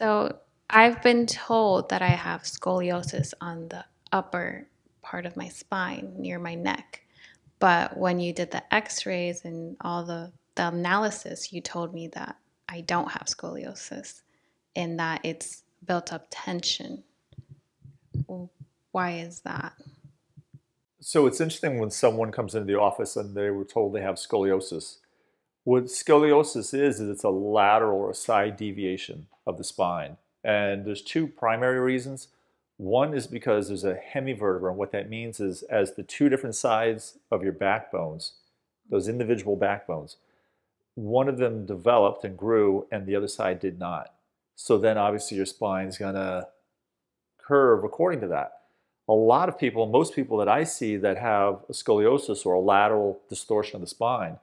So I've been told that I have scoliosis on the upper part of my spine near my neck. But when you did the x rays and all the, the analysis, you told me that I don't have scoliosis and that it's built up tension. Why is that? So it's interesting when someone comes into the office and they were told they have scoliosis what scoliosis is, is it's a lateral or a side deviation of the spine. And there's two primary reasons. One is because there's a hemivertebra. And what that means is as the two different sides of your backbones, those individual backbones, one of them developed and grew and the other side did not. So then obviously your spine's gonna curve according to that. A lot of people, most people that I see that have scoliosis or a lateral distortion of the spine,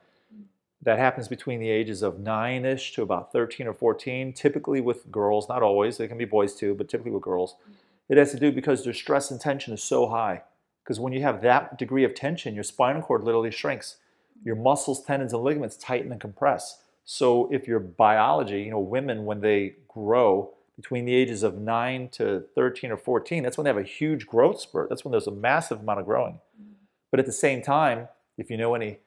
that happens between the ages of 9-ish to about 13 or 14, typically with girls, not always, it can be boys too, but typically with girls. It has to do because their stress and tension is so high. Because when you have that degree of tension, your spinal cord literally shrinks. Your muscles, tendons, and ligaments tighten and compress. So if your biology, you know, women when they grow between the ages of 9 to 13 or 14, that's when they have a huge growth spurt. That's when there's a massive amount of growing. But at the same time, if you know any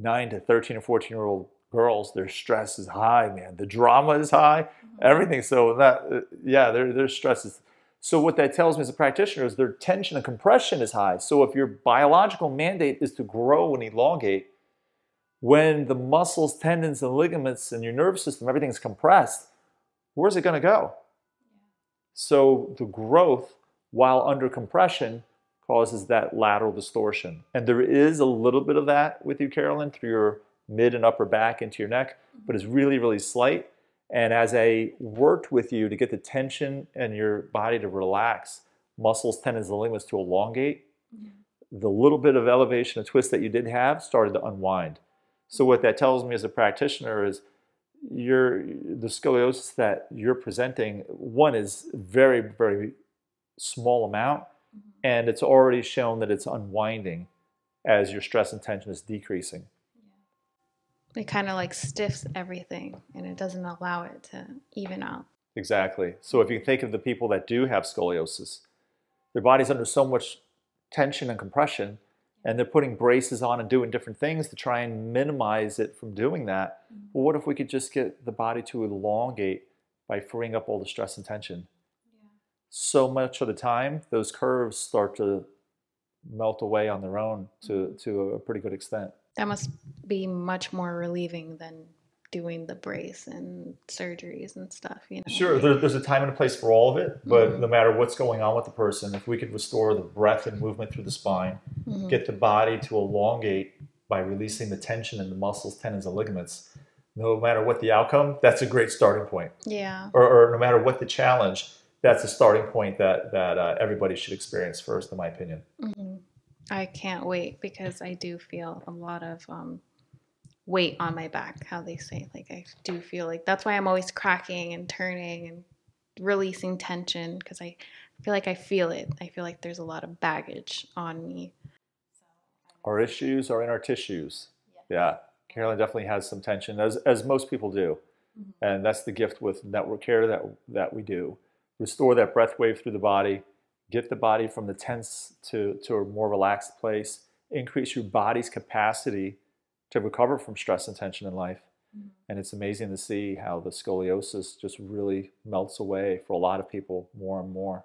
nine to 13 or 14 year old girls, their stress is high, man. The drama is high, mm-hmm. everything. So that, uh, yeah, their, their stress is. So what that tells me as a practitioner is their tension and compression is high. So if your biological mandate is to grow and elongate, when the muscles, tendons, and ligaments and your nervous system, everything's compressed, where's it going to go? So the growth while under compression causes that lateral distortion. And there is a little bit of that with you, Carolyn, through your mid and upper back into your neck, but it's really, really slight. And as I worked with you to get the tension and your body to relax, muscles, tendons, and ligaments to elongate, mm-hmm. the little bit of elevation and twist that you did have started to unwind. So what that tells me as a practitioner is your the scoliosis that you're presenting one is very very small amount Mm-hmm. and it's already shown that it's unwinding as your stress and tension is decreasing. It kind of like stiffs everything and it doesn't allow it to even out. Exactly. So if you think of the people that do have scoliosis, their body's under so much tension and compression, and they're putting braces on and doing different things to try and minimize it from doing that. Mm-hmm. Well, what if we could just get the body to elongate by freeing up all the stress and tension? so much of the time, those curves start to melt away on their own to, mm-hmm. to a pretty good extent. That must be much more relieving than doing the brace and surgeries and stuff you know sure there, there's a time and a place for all of it but mm-hmm. no matter what's going on with the person if we could restore the breath and movement through the spine mm-hmm. get the body to elongate by releasing the tension in the muscles tendons and ligaments no matter what the outcome that's a great starting point yeah or, or no matter what the challenge that's a starting point that that uh, everybody should experience first, in my opinion. Mm-hmm. I can't wait because I do feel a lot of um, weight on my back, how they say. Like I do feel like that's why I'm always cracking and turning and releasing tension because I feel like I feel it. I feel like there's a lot of baggage on me. Our issues are in our tissues. Yeah. yeah. Carolyn definitely has some tension, as as most people do, mm-hmm. and that's the gift with network care that that we do restore that breath wave through the body, get the body from the tense to, to a more relaxed place, increase your body's capacity to recover from stress and tension in life. Mm-hmm. And it's amazing to see how the scoliosis just really melts away for a lot of people more and more.